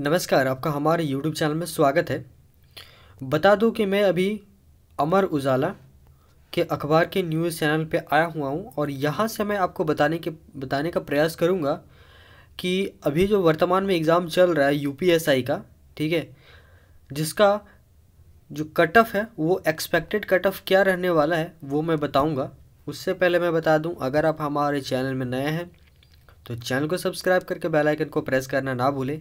नमस्कार आपका हमारे यूट्यूब चैनल में स्वागत है बता दूं कि मैं अभी अमर उजाला के अखबार के न्यूज़ चैनल पे आया हुआ हूं और यहां से मैं आपको बताने के बताने का प्रयास करूंगा कि अभी जो वर्तमान में एग्ज़ाम चल रहा है यूपीएसआई का ठीक है जिसका जो कट ऑफ है वो एक्सपेक्टेड कट ऑफ क्या रहने वाला है वो मैं बताऊँगा उससे पहले मैं बता दूँ अगर आप हमारे चैनल में नए हैं तो चैनल को सब्सक्राइब करके बेल आइकन को प्रेस करना ना भूलें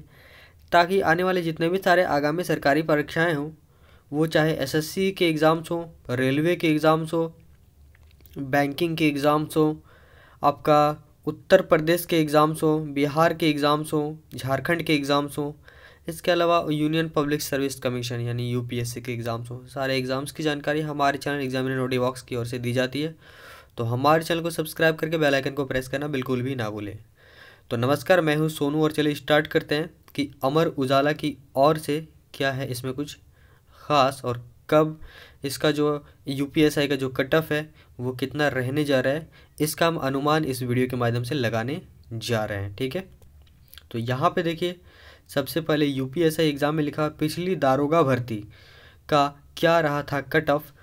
ताकि आने वाले जितने भी सारे आगामी सरकारी परीक्षाएं हों वो चाहे एसएससी के एग्ज़ाम्स हों रेलवे के एग्ज़ाम्स हों बैंकिंग के एग्ज़ाम्स हों आपका उत्तर प्रदेश के एग्ज़ाम्स हों बिहार के एग्ज़ाम्स हों झारखंड के एग्ज़ाम्स हों इसके अलावा यूनियन पब्लिक सर्विस कमीशन यानी यू के एग्ज़ाम्स हों सारे एग्ज़ाम्स की जानकारी हमारे चैनल एग्जामिनर नोटी बॉक्स की ओर से दी जाती है तो हमारे चैनल को सब्सक्राइब करके बेल आइकन को प्रेस करना बिल्कुल भी ना भूलें तो नमस्कार मैं हूँ सोनू और चलिए स्टार्ट करते हैं कि अमर उजाला की ओर से क्या है इसमें कुछ ख़ास और कब इसका जो यू का जो कट ऑफ है वो कितना रहने जा रहा है इसका हम अनुमान इस वीडियो के माध्यम से लगाने जा रहे हैं ठीक है तो यहाँ पे देखिए सबसे पहले यू एग्ज़ाम में लिखा पिछली दारोगा भर्ती का क्या रहा था कट ऑफ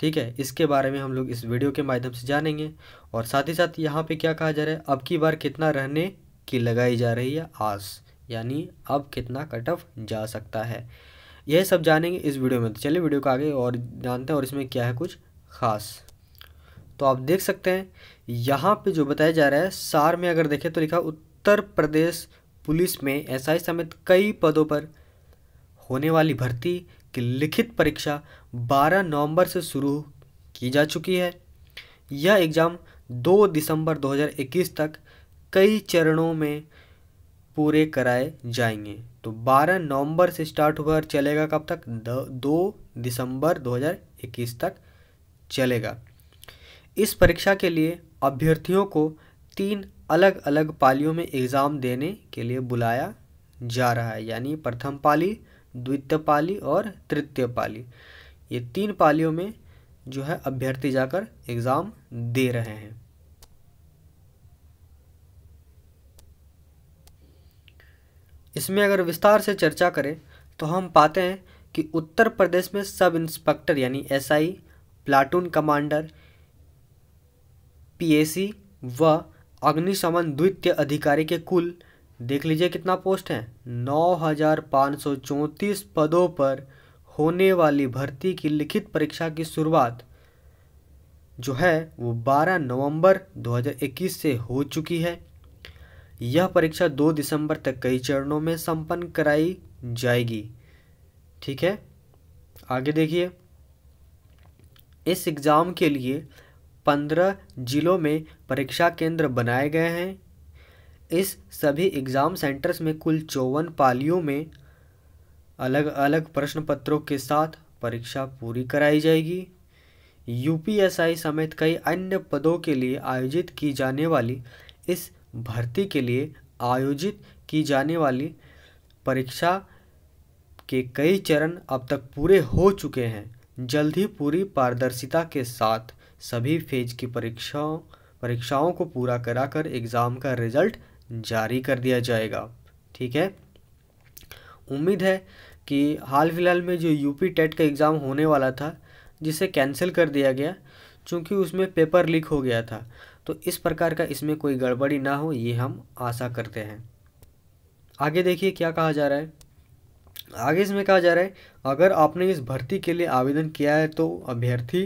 ठीक है इसके बारे में हम लोग इस वीडियो के माध्यम से जानेंगे और साथ ही साथ यहाँ पे क्या कहा जा रहा है अब की बार कितना रहने की लगाई जा रही है आस यानी अब कितना कट ऑफ जा सकता है यह सब जानेंगे इस वीडियो में तो चलिए वीडियो को आगे और जानते हैं और इसमें क्या है कुछ ख़ास तो आप देख सकते हैं यहाँ पे जो बताया जा रहा है सार में अगर देखें तो लिखा उत्तर प्रदेश पुलिस में एसआई समेत कई पदों पर होने वाली भर्ती की लिखित परीक्षा 12 नवंबर से शुरू की जा चुकी है यह एग्ज़ाम 2 दिसंबर 2021 तक कई चरणों में पूरे कराए जाएंगे तो 12 नवंबर से स्टार्ट हुआ और चलेगा कब तक दो दिसंबर 2021 तक चलेगा इस परीक्षा के लिए अभ्यर्थियों को तीन अलग अलग पालियों में एग्ज़ाम देने के लिए बुलाया जा रहा है यानी प्रथम पाली द्वितीय पाली और तृतीय पाली ये तीन पालियों में जो है अभ्यर्थी जाकर एग्ज़ाम दे रहे हैं इसमें अगर विस्तार से चर्चा करें तो हम पाते हैं कि उत्तर प्रदेश में सब इंस्पेक्टर यानी एसआई, प्लाटून कमांडर पीएसी व अग्निशमन द्वितीय अधिकारी के कुल देख लीजिए कितना पोस्ट है नौ हजार पाँच सौ चौंतीस पदों पर होने वाली भर्ती की लिखित परीक्षा की शुरुआत जो है वो 12 नवंबर 2021 से हो चुकी है यह परीक्षा दो दिसंबर तक कई चरणों में संपन्न कराई जाएगी ठीक है आगे देखिए इस एग्ज़ाम के लिए पंद्रह जिलों में परीक्षा केंद्र बनाए गए हैं इस सभी एग्ज़ाम सेंटर्स में कुल चौवन पालियों में अलग अलग प्रश्न पत्रों के साथ परीक्षा पूरी कराई जाएगी यूपीएसआई समेत कई अन्य पदों के लिए आयोजित की जाने वाली इस भर्ती के लिए आयोजित की जाने वाली परीक्षा के कई चरण अब तक पूरे हो चुके हैं जल्द ही पूरी पारदर्शिता के साथ सभी फेज की परीक्षाओं परीक्षाओं को पूरा कराकर एग्ज़ाम का रिजल्ट जारी कर दिया जाएगा ठीक है उम्मीद है कि हाल फिलहाल में जो यूपी टेट का एग्ज़ाम होने वाला था जिसे कैंसिल कर दिया गया क्योंकि उसमें पेपर लीक हो गया था तो इस प्रकार का इसमें कोई गड़बड़ी ना हो ये हम आशा करते हैं आगे देखिए क्या कहा जा रहा है आगे इसमें कहा जा रहा है अगर आपने इस भर्ती के लिए आवेदन किया है तो अभ्यर्थी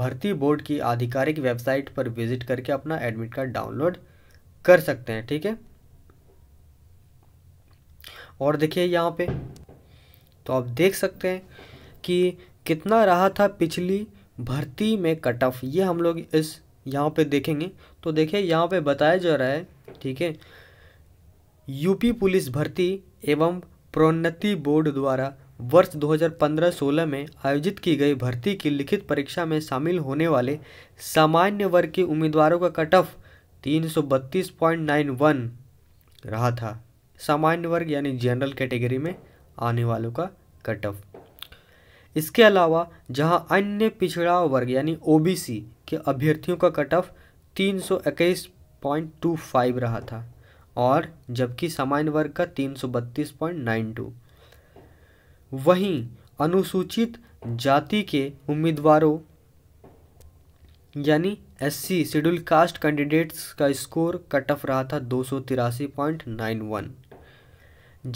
भर्ती बोर्ड की आधिकारिक वेबसाइट पर विजिट करके अपना एडमिट कार्ड डाउनलोड कर सकते हैं ठीक है और देखिए यहाँ पे तो आप देख सकते हैं कि कितना रहा था पिछली भर्ती में कट ऑफ ये हम लोग इस यहाँ पे देखेंगे तो देखिए यहाँ पे बताया जा रहा है ठीक है यूपी पुलिस भर्ती एवं प्रोन्नति बोर्ड द्वारा वर्ष 2015-16 में आयोजित की गई भर्ती की लिखित परीक्षा में शामिल होने वाले सामान्य वर्ग के उम्मीदवारों का कट ऑफ तीन रहा था सामान्य वर्ग यानी जनरल कैटेगरी में आने वालों का कट ऑफ इसके अलावा जहां अन्य पिछड़ा वर्ग यानी ओबीसी कि अभ्यर्थियों का कट ऑफ तीन सौ इक्कीस पॉइंट टू फाइव रहा था और जबकि सामान्य वर्ग का तीन सौ बत्तीस वहीं अनुसूचित जाति के उम्मीदवारों यानी सी शेड्यूल कास्ट कैंडिडेट्स का स्कोर कट ऑफ रहा था दो सौ तिरासी नाइन वन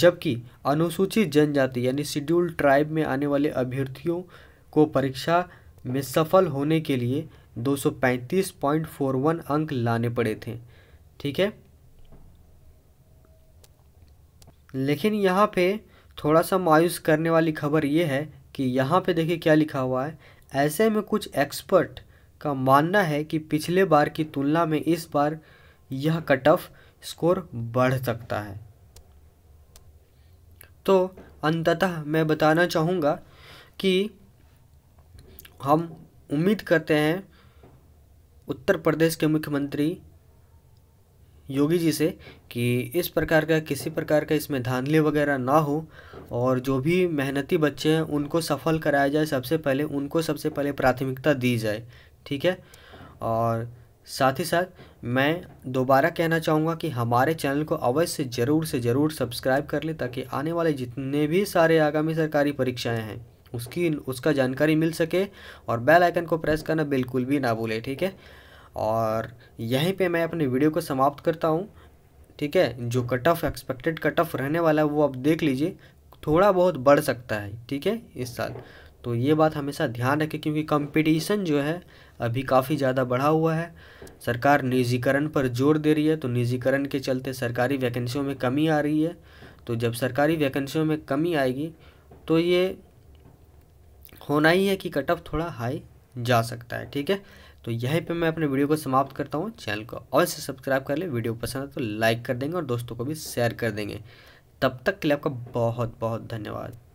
जबकि अनुसूचित जनजाति यानी शेड्यूल ट्राइब में आने वाले अभ्यर्थियों को परीक्षा में सफल होने के लिए 235.41 अंक लाने पड़े थे ठीक है लेकिन यहाँ पे थोड़ा सा मायूस करने वाली खबर ये है कि यहाँ पे देखिए क्या लिखा हुआ है ऐसे में कुछ एक्सपर्ट का मानना है कि पिछले बार की तुलना में इस बार यह कट ऑफ स्कोर बढ़ सकता है तो अंततः मैं बताना चाहूँगा कि हम उम्मीद करते हैं उत्तर प्रदेश के मुख्यमंत्री योगी जी से कि इस प्रकार का किसी प्रकार का इसमें धांधली वगैरह ना हो और जो भी मेहनती बच्चे हैं उनको सफल कराया जाए सबसे पहले उनको सबसे पहले प्राथमिकता दी जाए ठीक है और साथ ही साथ मैं दोबारा कहना चाहूँगा कि हमारे चैनल को अवश्य ज़रूर से ज़रूर सब्सक्राइब कर लें ताकि आने वाले जितने भी सारे आगामी सरकारी परीक्षाएँ हैं उसकी उसका जानकारी मिल सके और बेल आइकन को प्रेस करना बिल्कुल भी ना भूलें ठीक है और यहीं पे मैं अपने वीडियो को समाप्त करता हूँ ठीक है जो cut off expected cut off रहने वाला है वो आप देख लीजिए थोड़ा बहुत बढ़ सकता है ठीक है इस साल तो ये बात हमेशा ध्यान रखें क्योंकि कंपटीशन जो है अभी काफ़ी ज़्यादा बढ़ा हुआ है सरकार निजीकरण पर जोर दे रही है तो निजीकरण के चलते सरकारी वैकेंसियों में कमी आ रही है तो जब सरकारी वैकेंसियों में कमी आएगी तो ये होना ही है कि कट ऑफ थोड़ा हाई जा सकता है ठीक है तो यहीं पे मैं अपने वीडियो को समाप्त करता हूँ चैनल को और से सब्सक्राइब कर ले वीडियो पसंद है तो लाइक कर देंगे और दोस्तों को भी शेयर कर देंगे तब तक के लिए आपका बहुत बहुत धन्यवाद